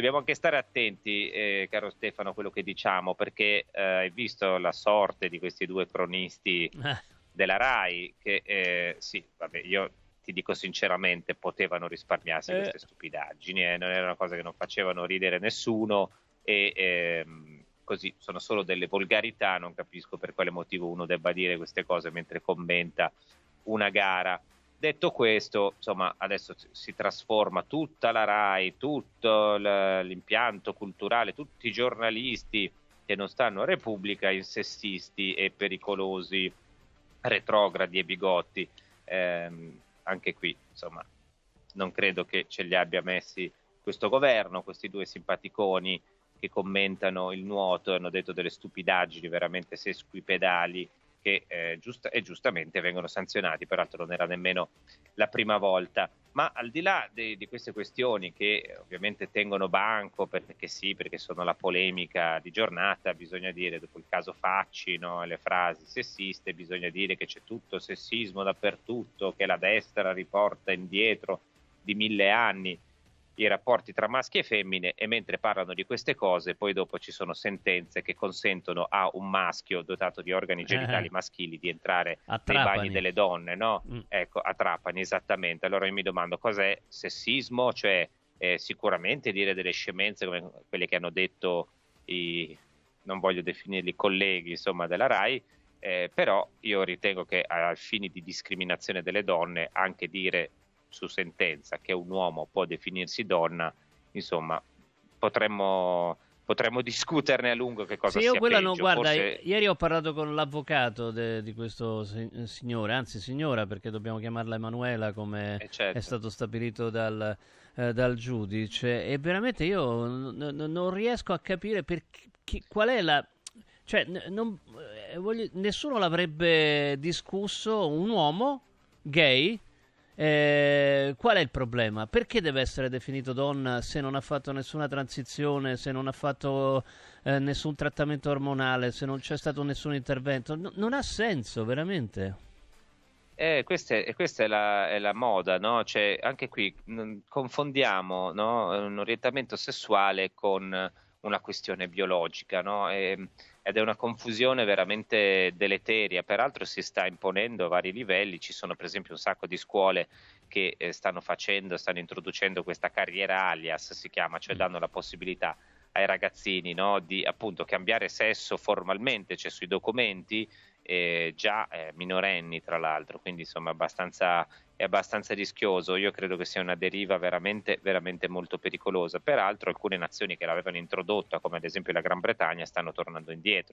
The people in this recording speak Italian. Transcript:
dobbiamo anche stare attenti, eh, caro Stefano, a quello che diciamo, perché eh, hai visto la sorte di questi due cronisti eh. della RAI, che eh, sì, vabbè, io ti dico sinceramente, potevano risparmiarsi eh. queste stupidaggini, eh, non era una cosa che non facevano ridere nessuno e ehm, così sono solo delle volgarità, non capisco per quale motivo uno debba dire queste cose mentre commenta una gara. Detto questo, insomma, adesso si trasforma tutta la RAI, tutto l'impianto culturale, tutti i giornalisti che non stanno a Repubblica in sessisti e pericolosi retrogradi e bigotti. Eh, anche qui, insomma, non credo che ce li abbia messi questo governo, questi due simpaticoni che commentano il nuoto e hanno detto delle stupidaggini veramente sesquipedali che eh, giust- e giustamente vengono sanzionati, peraltro non era nemmeno la prima volta. Ma al di là de- di queste questioni che eh, ovviamente tengono banco perché sì, perché sono la polemica di giornata, bisogna dire, dopo il caso Facci, no, le frasi sessiste, bisogna dire che c'è tutto sessismo dappertutto, che la destra riporta indietro di mille anni i rapporti tra maschi e femmine e mentre parlano di queste cose poi dopo ci sono sentenze che consentono a un maschio dotato di organi genitali eh. eh. maschili di entrare nei bagni delle donne, no? Mm. Ecco, a Trapani, esattamente. Allora io mi domando cos'è sessismo, cioè eh, sicuramente dire delle scemenze come quelle che hanno detto i, non voglio definirli colleghi, insomma, della RAI, eh, però io ritengo che a fini di discriminazione delle donne anche dire su sentenza che un uomo può definirsi donna, insomma, potremmo potremmo discuterne a lungo che cosa sì, sia io quella peggio. No, guarda, Forse... ieri ho parlato con l'avvocato de, di questo signore, anzi signora perché dobbiamo chiamarla Emanuela come eh certo. è stato stabilito dal, eh, dal, giudice e veramente io n- n- non riesco a capire per chi- qual è la... Cioè, non, eh, voglio... nessuno l'avrebbe discusso, un uomo gay eh, qual è il problema? Perché deve essere definito donna se non ha fatto nessuna transizione, se non ha fatto eh, nessun trattamento ormonale, se non c'è stato nessun intervento? No, non ha senso, veramente. Eh, questa, è, questa è, la, è la, moda, no? cioè, anche qui mm, confondiamo no? un orientamento sessuale con una questione biologica, no? e, ehm, ed è una confusione veramente deleteria, peraltro si sta imponendo a vari livelli, ci sono per esempio un sacco di scuole che eh, stanno facendo, stanno introducendo questa carriera alias, si chiama, cioè mm. danno la possibilità ai ragazzini no? di appunto cambiare sesso formalmente, cioè sui documenti, eh, già eh, minorenni tra l'altro, quindi insomma abbastanza, è abbastanza rischioso, io credo che sia una deriva veramente, veramente molto pericolosa, peraltro alcune nazioni che l'avevano introdotta come ad esempio la Gran Bretagna stanno tornando indietro,